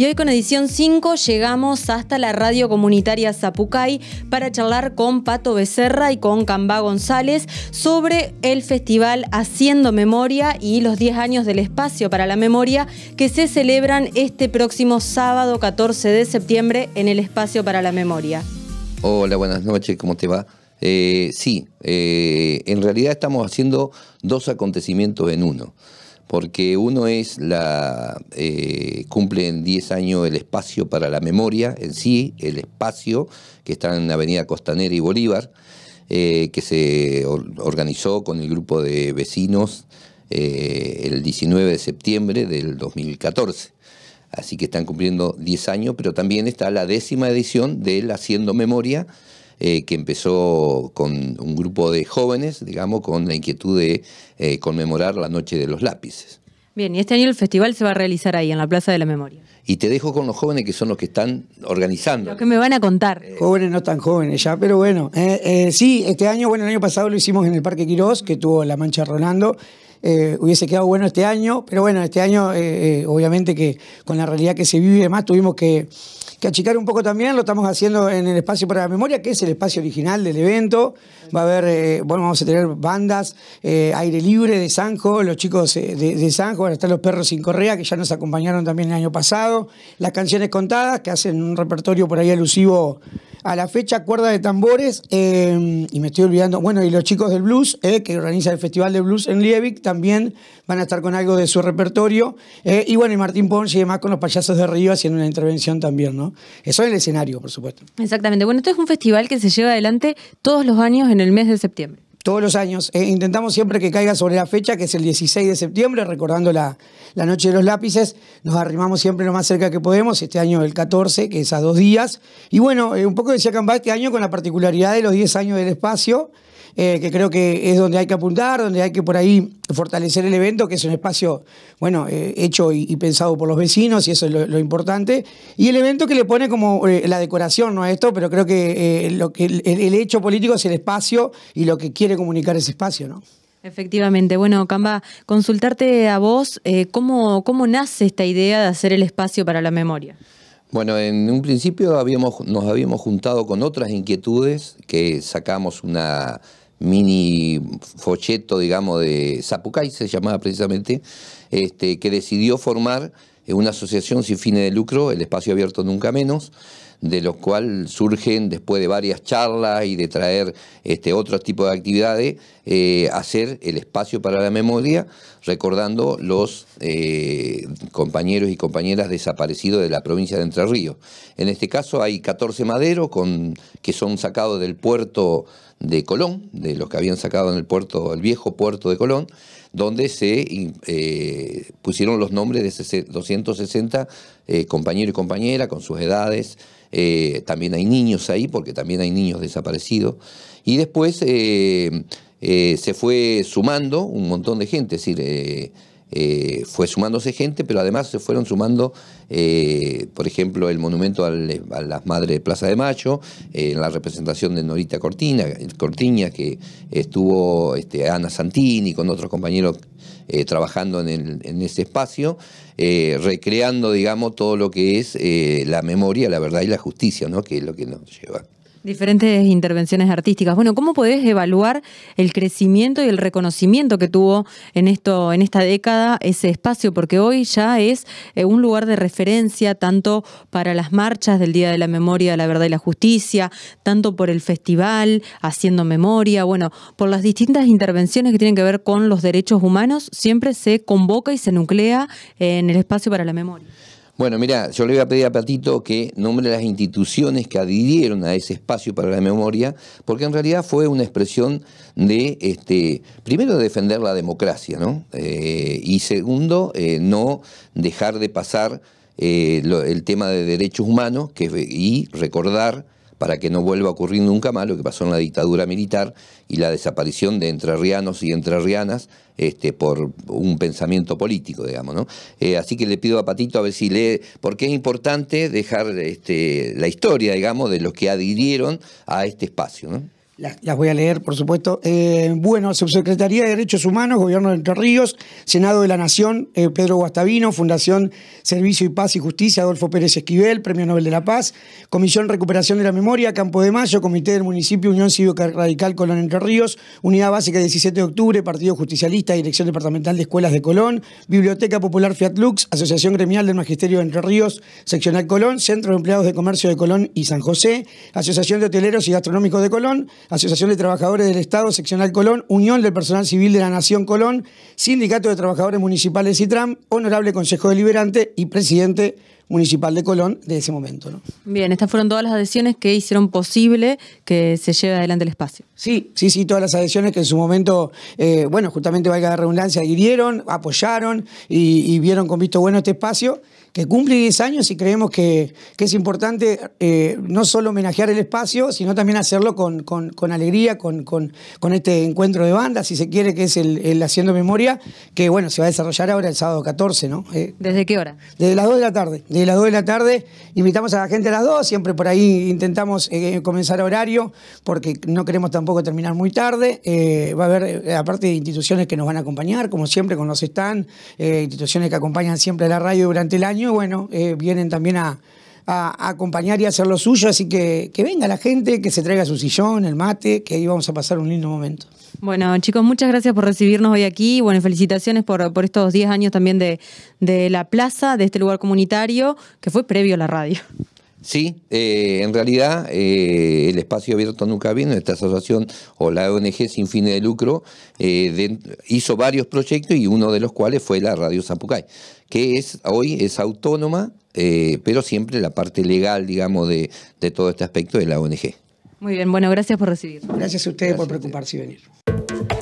Y hoy con edición 5 llegamos hasta la radio comunitaria Zapucay para charlar con Pato Becerra y con Camba González sobre el festival Haciendo Memoria y los 10 años del espacio para la memoria que se celebran este próximo sábado 14 de septiembre en el espacio para la memoria. Hola, buenas noches, ¿cómo te va? Eh, sí, eh, en realidad estamos haciendo dos acontecimientos en uno porque uno es la, eh, cumple en 10 años el espacio para la memoria en sí, el espacio que está en Avenida Costanera y Bolívar, eh, que se organizó con el grupo de vecinos eh, el 19 de septiembre del 2014. Así que están cumpliendo 10 años, pero también está la décima edición del Haciendo Memoria, eh, que empezó con un grupo de jóvenes, digamos, con la inquietud de eh, conmemorar la Noche de los Lápices. Bien, y este año el festival se va a realizar ahí, en la Plaza de la Memoria. Y te dejo con los jóvenes que son los que están organizando. Lo que me van a contar. Eh, jóvenes, no tan jóvenes ya, pero bueno. sí, este año, bueno, el año pasado lo hicimos en el Parque Quirós, que tuvo La Mancha Rolando. hubiese quedado bueno este año, pero bueno, este año obviamente que con la realidad que se vive más tuvimos que que achicar un poco también, lo estamos haciendo en el espacio para la memoria, que es el espacio original del evento. Va a haber, eh, bueno, vamos a tener bandas, eh, aire libre de Sanjo, los chicos eh, de, Sanjo, van a estar los perros sin correa, que ya nos acompañaron también el año pasado, las canciones contadas, que hacen un repertorio por ahí alusivo a la fecha cuerda de tambores, em, y me estoy olvidando, bueno, y los chicos del blues, eh, que organizan el Festival de Blues en Lievik, también van a estar con algo de su repertorio, eh, y bueno, y Martín Pons y demás con los payasos de Río haciendo una intervención también, ¿no? Eso es el escenario, por supuesto. Exactamente, bueno, esto es un festival que se lleva adelante todos los años en el mes de septiembre todos los años. Eh, intentamos siempre que caiga sobre la fecha, que es el 16 de septiembre, recordando la, Noche de los Lápices. Nos arrimamos siempre lo más cerca que podemos, este año el 14, que es a dos días. Y bueno, eh, un poco decía Cambá este año con la particularidad de los 10 años del espacio. Eh, que creo que es donde hay que apuntar, donde hay que por ahí fortalecer el evento, que es un espacio, bueno, eh, hecho y, pensado por los vecinos, y eso es lo, importante. Y el evento que le pone como eh, la decoración, ¿no? A esto, pero creo que, lo que el, hecho político es el espacio y lo que quiere comunicar ese espacio, ¿no? Efectivamente. Bueno, Camba, consultarte a vos, ¿cómo, ¿cómo nace esta idea de hacer el espacio para la memoria? Bueno, en un principio habíamos, nos habíamos juntado con otras inquietudes que sacamos una, mini folleto, digamos, de Zapucay, se llamaba precisamente, este, que decidió formar eh, una asociación sin fines de lucro, el Espacio Abierto Nunca Menos, de los cuales surgen después de varias charlas y de traer este, otro tipo de actividades, eh, hacer el espacio para la memoria, recordando los eh, compañeros y compañeras desaparecidos de la provincia de Entre Ríos. En este caso hay 14 maderos que son sacados del puerto de Colón, de los que habían sacado en el puerto, el viejo puerto de Colón, donde se eh, pusieron los nombres de 260 eh, compañeros y compañeras con sus edades. Eh, también hay niños ahí, porque también hay niños desaparecidos. Y después se fue sumando un montón de gente, es decir, eh, fue sumándose gente, pero además se fueron sumando, eh, por ejemplo, el monumento a las madres de Plaza de Mayo, en eh, la representación de Norita Cortina, Cortiña, que estuvo este, Ana Santini con otros compañeros trabajando en, en, ese espacio, recreando, digamos, todo lo que es la memoria, la verdad y la justicia, que es lo que nos lleva. Diferentes intervenciones artísticas. Bueno, ¿cómo podés evaluar el crecimiento y el reconocimiento que tuvo en esto, en esta década, ese espacio? Porque hoy ya es eh, un lugar de referencia tanto para las marchas del Día de la Memoria, la Verdad y la Justicia, tanto por el festival, haciendo memoria, bueno, por las distintas intervenciones que tienen que ver con los derechos humanos, siempre se convoca y se nuclea en el espacio para la memoria. Bueno, mira, yo le voy a pedir a Patito que nombre las instituciones que adhirieron a ese espacio para la memoria, porque en realidad fue una expresión de, este, primero, defender la democracia, ¿no? Eh, y segundo, eh, no dejar de pasar eh, el tema de derechos humanos que, y recordar para que no vuelva a ocurrir nunca más lo que pasó en la dictadura militar y la desaparición de entrerrianos y entrerrianas este, por un pensamiento político, digamos. ¿no? Eh, así que le pido a Patito a ver si lee, porque es importante dejar este, la historia, digamos, de los que adhirieron a este espacio. ¿no? Las, voy a leer, por supuesto. Eh, bueno, Subsecretaría de Derechos Humanos, Gobierno de Entre Ríos, Senado de la Nación, eh, Pedro Guastavino, Fundación Servicio y Paz y Justicia, Adolfo Pérez Esquivel, Premio Nobel de la Paz, Comisión Recuperación de la Memoria, Campo de Mayo, Comité del Municipio, Unión Cívica Radical Colón Entre Ríos, Unidad Básica 17 de Octubre, Partido Justicialista, Dirección Departamental de Escuelas de Colón, Biblioteca Popular Fiat Lux, Asociación Gremial del Magisterio de Entre Ríos, Seccional Colón, Centro de Empleados de Comercio de Colón y San José, Asociación de Hoteleros y Gastronómicos de Colón, Asociación de Trabajadores del Estado, Seccional Colón, Unión del Personal Civil de la Nación Colón, Sindicato de Trabajadores Municipales y TRAM, Honorable Consejo Deliberante y Presidente municipal de Colón de ese momento. ¿no? Bien, estas fueron todas las adhesiones que hicieron posible que se lleve adelante el espacio. Sí, sí, sí, todas las adhesiones que en su momento, eh, bueno, justamente valga la redundancia, adhirieron, apoyaron y, vieron con visto bueno este espacio que cumple 10 años y creemos que, es importante eh, no solo homenajear el espacio, sino también hacerlo con, alegría, con, con, este encuentro de bandas, si se quiere, que es el, Haciendo Memoria, que bueno, se va a desarrollar ahora el sábado 14, ¿no? Eh, ¿Desde qué hora? Desde las 2 de la tarde, a las 2 de la tarde. Invitamos a la gente a las 2, siempre por ahí intentamos eh, comenzar a horario, porque no queremos tampoco terminar muy tarde. Eh, va a haber, eh, aparte de instituciones que nos van a acompañar, como siempre, con los están, instituciones que acompañan siempre a la radio durante el año, y bueno, vienen también a a, acompañar y hacer lo suyo, así que que venga la gente, que se traiga su sillón, el mate, que ahí vamos a pasar un lindo momento. Bueno, chicos, muchas gracias por recibirnos hoy aquí. Bueno, felicitaciones por, estos 10 años también de la plaza, de este lugar comunitario, que fue previo a la radio. Sí, eh, en realidad eh, el espacio abierto nunca vino, esta asociación o la ONG sin fines de lucro eh, hizo varios proyectos y uno de los cuales fue la Radio Zapucay, que es hoy es autónoma, pero siempre la parte legal, digamos, de, todo este aspecto es la ONG. Muy bien, bueno, gracias por recibir. Gracias a ustedes por preocuparse y venir.